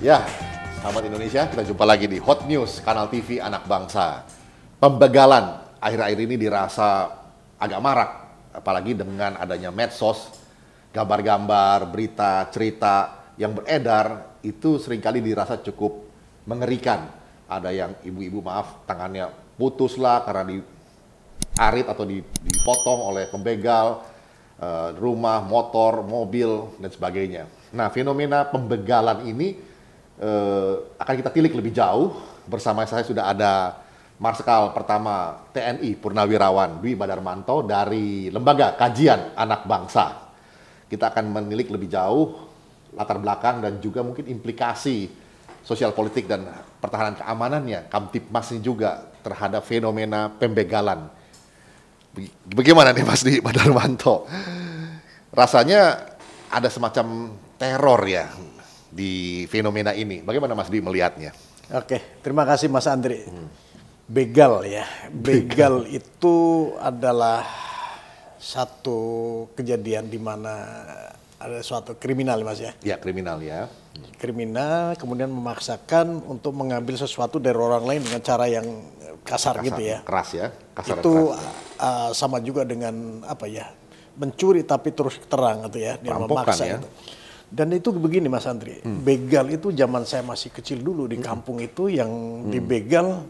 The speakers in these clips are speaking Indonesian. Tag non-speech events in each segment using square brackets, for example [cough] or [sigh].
Ya, sahabat Indonesia, kita jumpa lagi di Hot News, kanal TV Anak Bangsa. Pembegalan akhir-akhir ini dirasa agak marak, apalagi dengan adanya medsos, gambar-gambar, berita, cerita yang beredar itu seringkali dirasa cukup mengerikan. Ada yang ibu-ibu maaf tangannya putus lah karena di arit atau dipotong oleh pembegal, eh, rumah, motor, mobil, dan sebagainya. Nah, fenomena pembegalan ini eh, akan kita tilik lebih jauh. Bersama saya sudah ada Marskal pertama TNI Purnawirawan Dwi Badarmanto dari Lembaga Kajian Anak Bangsa. Kita akan menilik lebih jauh latar belakang dan juga mungkin implikasi sosial politik dan pertahanan keamanannya Kamtipmas ini juga terhadap fenomena pembegalan. Bagaimana nih Mas Dwi Badarmanto? Rasanya ada semacam teror ya di fenomena ini. Bagaimana Mas Dwi melihatnya? Oke, terima kasih Mas Andri. Hmm. Begal ya, begal, begal [laughs] itu adalah satu kejadian di mana ada suatu kriminal mas ya? Ya kriminal ya. Kriminal kemudian memaksakan untuk mengambil sesuatu dari orang lain dengan cara yang kasar, kasar gitu ya. Keras ya. Kasar itu keras, ya. Uh, sama juga dengan apa ya? Mencuri tapi terus terang gitu ya. Dia memaksa ya. Itu dan itu begini Mas Andri, hmm. begal itu zaman saya masih kecil dulu di hmm. kampung hmm. itu yang hmm. dibegal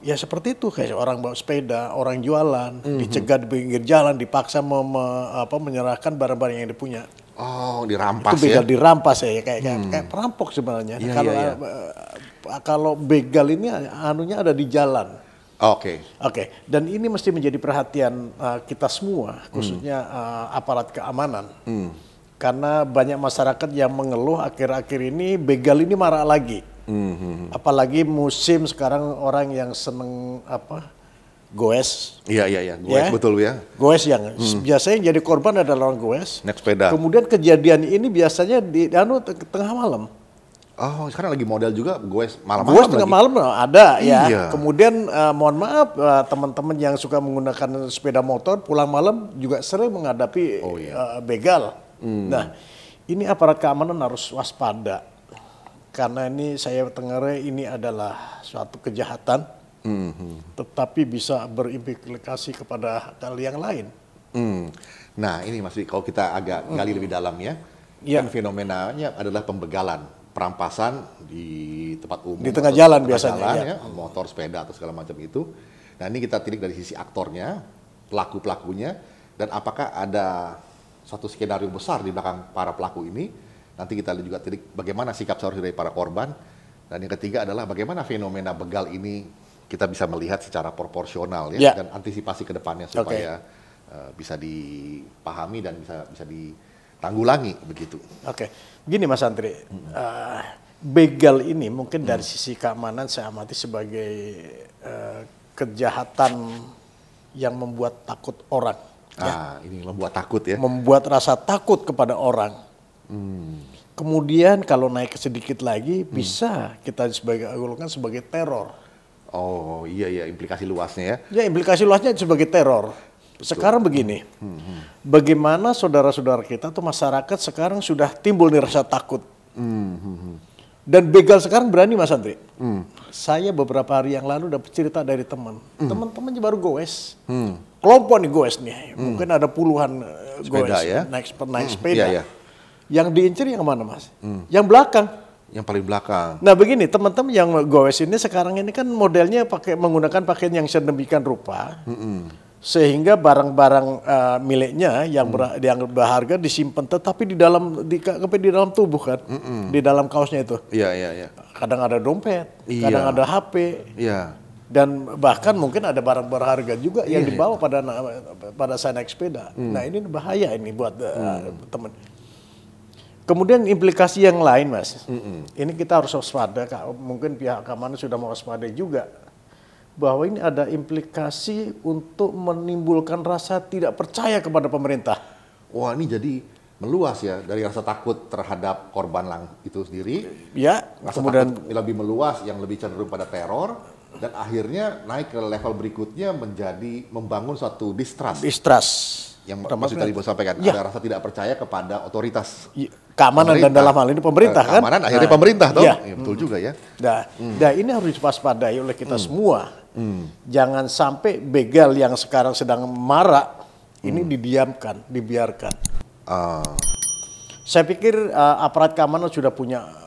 ya seperti itu kayak orang bawa sepeda, orang jualan, hmm. dicegat di pinggir jalan, dipaksa me, me, apa, menyerahkan barang-barang yang dipunya. Oh, dirampas itu begal ya? dirampas ya, kayak kayak, hmm. kayak perampok sebenarnya. Ya, kalau ya, ya. kalau begal ini anunya ada di jalan. Oke. Okay. Oke. Okay. Dan ini mesti menjadi perhatian uh, kita semua, hmm. khususnya hmm. uh, aparat keamanan. Hmm karena banyak masyarakat yang mengeluh akhir-akhir ini begal ini marak lagi. Mm-hmm. Apalagi musim sekarang orang yang seneng apa goes. Iya iya iya, goes ya? betul ya. Goes yang hmm. biasanya jadi korban adalah orang goes. Naik sepeda. Kemudian kejadian ini biasanya di anu tengah malam. Oh, sekarang lagi model juga goes malam Goes tengah malam nah, ada ya. iya. ya. Kemudian uh, mohon maaf uh, teman-teman yang suka menggunakan sepeda motor pulang malam juga sering menghadapi oh, iya. uh, begal. Hmm. Nah, ini aparat keamanan harus waspada karena ini saya tengarai ini adalah suatu kejahatan, hmm. tetapi bisa berimplikasi kepada hal yang lain. Hmm. Nah, ini masih kalau kita agak hmm. gali lebih dalam ya, ya. kan fenomenanya adalah pembegalan perampasan di tempat umum di tengah jalan biasanya jalan, ya. ya motor sepeda atau segala macam itu nah ini kita tilik dari sisi aktornya pelaku pelakunya dan apakah ada satu skenario besar di belakang para pelaku ini. Nanti kita lihat juga titik bagaimana sikap seharusnya dari para korban. Dan yang ketiga adalah bagaimana fenomena begal ini kita bisa melihat secara proporsional ya, ya. dan antisipasi ke depannya supaya okay. uh, eh, bisa dipahami dan bisa bisa ditanggulangi begitu. Oke, okay. begini Mas Andri, hmm. uh, begal ini mungkin dari hmm. sisi keamanan saya amati sebagai uh, kejahatan yang membuat takut orang Ya. Ah, ya. ini membuat takut ya. Membuat rasa takut kepada orang. Hmm. Kemudian kalau naik sedikit lagi hmm. bisa kita sebagai golongan sebagai teror. Oh iya iya implikasi luasnya ya. Ya implikasi luasnya sebagai teror. Betul. Sekarang begini, hmm. Hmm. bagaimana saudara-saudara kita atau masyarakat sekarang sudah timbul nih rasa takut. Hmm. Hmm. hmm. Dan begal sekarang berani Mas Andri. Hmm. Saya beberapa hari yang lalu dapat cerita dari teman. Hmm. Teman-temannya baru goes. Hmm kelompok nih goes nih. Hmm. Mungkin ada puluhan eh, sepeda, goes ya? naik, naik hmm. sepeda. Ya, ya. Yang diincir yang mana mas? Hmm. Yang belakang. Yang paling belakang. Nah begini teman-teman yang goes ini sekarang ini kan modelnya pakai menggunakan pakaian yang sedemikian rupa. Hmm. Sehingga barang-barang uh, miliknya yang, hmm. ber, yang berharga disimpan tetapi di dalam di, di dalam tubuh kan, hmm. di dalam kaosnya itu. Iya iya iya. Kadang ada dompet, yeah. kadang ada HP. Iya dan bahkan mungkin ada barang berharga juga yang yeah, iya. dibawa pada pada saat naik sepeda. Hmm. Nah ini bahaya ini buat uh, eh, hmm. teman. Kemudian implikasi yang lain mas, mm ini kita harus waspada. Mungkin pihak keamanan sudah mau waspada juga bahwa ini ada implikasi untuk menimbulkan rasa tidak percaya kepada pemerintah. Wah ini jadi meluas ya dari rasa takut terhadap korban lang itu sendiri. Ya, rasa kemudian lebih meluas yang lebih cenderung pada teror dan akhirnya naik ke level berikutnya menjadi membangun suatu distrust. Distrust. Yang masih tadi bos sampaikan ya. ada rasa tidak percaya kepada otoritas. Ya, keamanan pemerintah. dan dalam hal ini pemerintah eh, kan. Keamanan akhirnya nah, pemerintah toh. Ya. ya betul hmm. juga ya. Nah, nah, hmm. nah ini harus diwaspadai oleh kita hmm. semua. Hmm. Jangan sampai begal yang sekarang sedang marak hmm. ini didiamkan, dibiarkan. Uh. Saya pikir uh, aparat keamanan sudah punya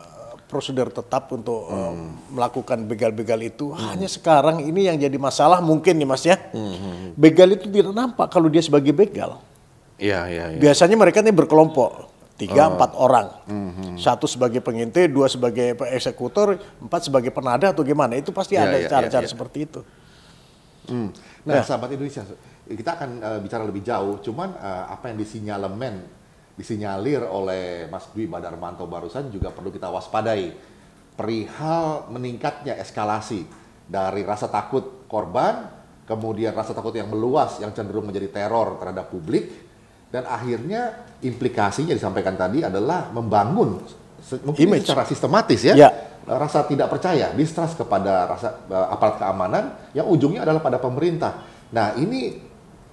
prosedur tetap untuk hmm. uh, melakukan begal-begal itu. Hmm. Hanya sekarang ini yang jadi masalah mungkin nih Mas ya. Hmm. Begal itu tidak nampak kalau dia sebagai begal. Iya, iya, ya. Biasanya mereka ini berkelompok tiga oh. empat orang hmm satu sebagai pengintai dua sebagai eksekutor empat sebagai penada atau gimana itu pasti yeah, ada iya, iya, cara-cara yeah, yeah. seperti itu mm. nah nah sahabat Indonesia kita akan uh, bicara lebih jauh cuman uh, apa yang disinyalemen disinyalir oleh Mas Dwi Badarmanto barusan juga perlu kita waspadai perihal meningkatnya eskalasi dari rasa takut korban, kemudian rasa takut yang meluas yang cenderung menjadi teror terhadap publik dan akhirnya implikasinya disampaikan tadi adalah membangun mungkin Image. secara sistematis ya, ya rasa tidak percaya, distrust kepada rasa uh, aparat keamanan yang ujungnya adalah pada pemerintah. Nah, ini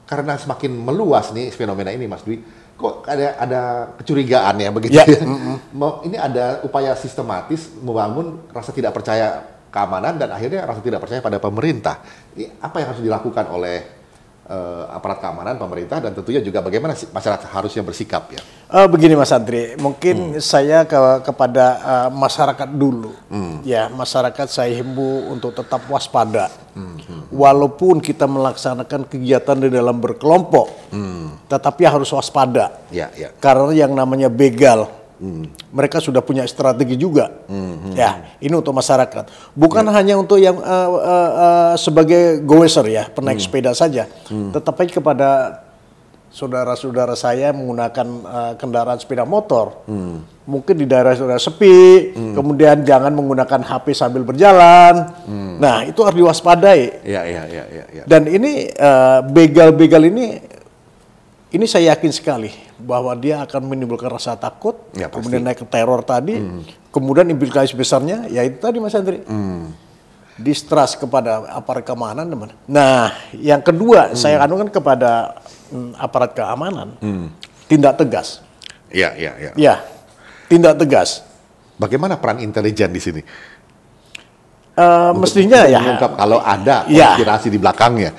karena semakin meluas nih fenomena ini Mas Dwi kok ada ada kecurigaan ya begitu ya. ya. Mm-hmm. Ini ada upaya sistematis membangun rasa tidak percaya keamanan dan akhirnya rasa tidak percaya pada pemerintah. Ini apa yang harus dilakukan oleh uh, aparat keamanan pemerintah dan tentunya juga bagaimana masyarakat harusnya bersikap ya. Uh, begini Mas Andri, mungkin hmm. saya ke, kepada uh, masyarakat dulu, hmm. ya masyarakat saya himbu untuk tetap waspada, hmm, hmm. walaupun kita melaksanakan kegiatan di dalam berkelompok, hmm. tetapi harus waspada, ya, ya. karena yang namanya begal hmm. mereka sudah punya strategi juga. Hmm. Ya, ini untuk masyarakat. Bukan hmm. hanya untuk yang uh, uh, uh, sebagai goeser ya, penaik hmm. sepeda saja, hmm. tetapi kepada saudara-saudara saya menggunakan uh, kendaraan sepeda motor. Hmm. Mungkin di daerah-daerah sepi, hmm. kemudian jangan menggunakan HP sambil berjalan. Hmm. Nah, itu harus diwaspadai. Ya, ya, ya, ya, ya. Dan ini begal begal-begal ini ini saya yakin sekali bahwa dia akan menimbulkan rasa takut, ya, kemudian naik ke teror tadi, hmm. kemudian implikasi besarnya ya itu tadi Mas Hendri Hmm. Distrust kepada aparat keamanan, teman. Nah, yang kedua hmm. saya kandungkan kepada mm, aparat keamanan, hmm. tindak tegas. Ya, ya, ya. Ya, tindak tegas. Bagaimana peran intelijen di sini? Uh, mestinya ya. Mengungkap kalau ada ya. konspirasi ya. di belakangnya.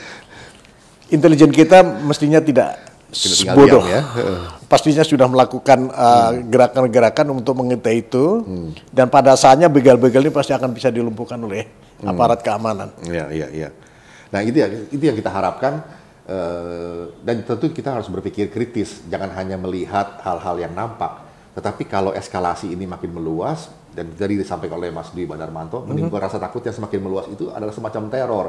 Intelijen kita mestinya tidak Sebodoh, ya. Pastinya sudah melakukan eh, hmm. gerakan-gerakan uh, untuk mengintai itu hmm. dan pada saatnya begal-begal ini pasti akan bisa dilumpuhkan oleh hmm. aparat keamanan. Iya, iya, iya. Nah, itu ya itu yang kita harapkan uh, dan tentu kita harus berpikir kritis, jangan hanya melihat hal-hal yang nampak. Tetapi kalau eskalasi ini makin meluas dan tadi disampaikan oleh Mas Dwi Badarmanto, mm -hmm. menimbulkan rasa takut yang semakin meluas itu adalah semacam teror.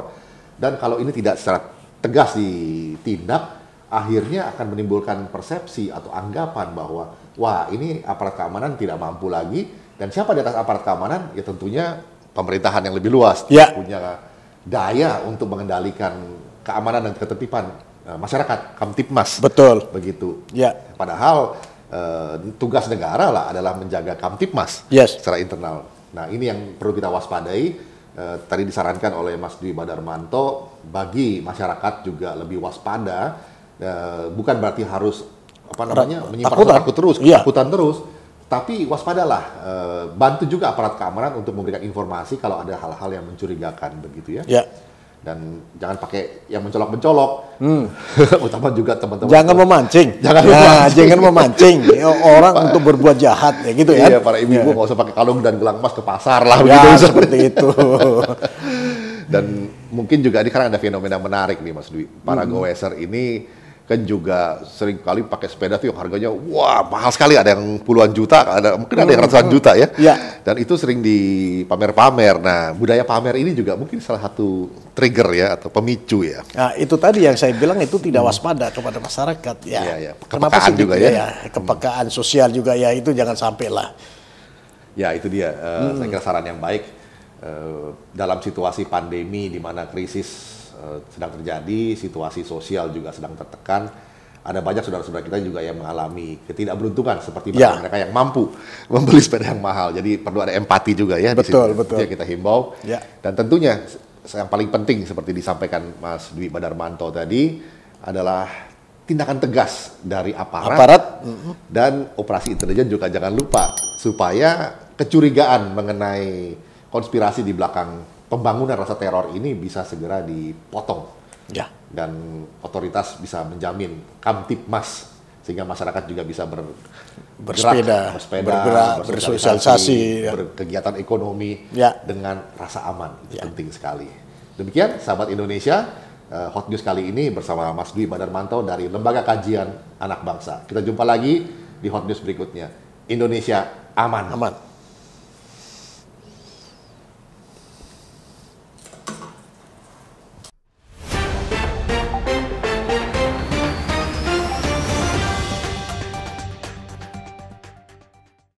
Dan kalau ini tidak secara tegas ditindak, akhirnya akan menimbulkan persepsi atau anggapan bahwa wah ini aparat keamanan tidak mampu lagi dan siapa di atas aparat keamanan ya tentunya pemerintahan yang lebih luas ya. punya daya untuk mengendalikan keamanan dan ketertiban eh, masyarakat kamtipmas betul begitu ya padahal uh, tugas negara lah adalah menjaga kamtipmas yes. secara internal nah ini yang perlu kita waspadai Uh, tadi disarankan oleh Mas Dwi Badarmanto bagi masyarakat juga lebih waspada Ya, bukan berarti harus apa namanya menyimpan takut terus, iya. takutan terus. Tapi waspadalah, e, bantu juga aparat keamanan untuk memberikan informasi kalau ada hal-hal yang mencurigakan begitu ya. ya. Dan jangan pakai yang mencolok-mencolok. Hmm. [laughs] Utama juga teman-teman. Jangan memancing. Jangan nah, memancing. Jangan memancing [laughs] ya, orang untuk berbuat jahat ya gitu ya. Iya, para ibu-ibu iya. nggak usah pakai kalung dan gelang emas ke pasar lah ya, begitu seperti [laughs] itu. dan mungkin juga ini karena ada fenomena menarik nih Mas Dwi. Para hmm. goweser ini kan juga sering kali pakai sepeda tuh yang harganya wah mahal sekali ada yang puluhan juta ada mungkin ada yang hmm, ratusan hmm. juta ya, ya. dan itu sering dipamer-pamer nah budaya pamer ini juga mungkin salah satu trigger ya atau pemicu ya nah, itu tadi yang saya bilang itu tidak waspada hmm. kepada masyarakat ya, ya, ya. kepekaan sih, juga gitu ya, ya kepekaan sosial juga ya itu jangan sampai lah ya itu dia uh, hmm. saya kira saran yang baik uh, dalam situasi pandemi di mana krisis Eh, sedang terjadi, situasi sosial juga sedang tertekan. Ada banyak saudara-saudara kita juga yang mengalami ketidakberuntungan seperti ya. mereka yang mampu [laughs] membeli sepeda yang mahal. Jadi perlu ada empati juga ya. Betul, di sini. betul. ya kita himbau. Ya. Dan tentunya yang paling penting seperti disampaikan Mas Dwi Badarmanto tadi adalah tindakan tegas dari aparat, aparat. dan operasi intelijen juga jangan lupa supaya kecurigaan mengenai konspirasi di belakang pembangunan rasa teror ini bisa segera dipotong. Ya. Dan otoritas bisa menjamin kamtipmas sehingga masyarakat juga bisa ber, bersepeda, bersepeda, bergerak, bersosialisasi, ya. berkegiatan ekonomi ya. dengan rasa aman. Itu ya. penting sekali. Demikian sahabat Indonesia, eh, Hot News kali ini bersama Mas Dwi Badarmanto dari Lembaga Kajian Anak Bangsa. Kita jumpa lagi di Hot News berikutnya. Indonesia aman. Aman.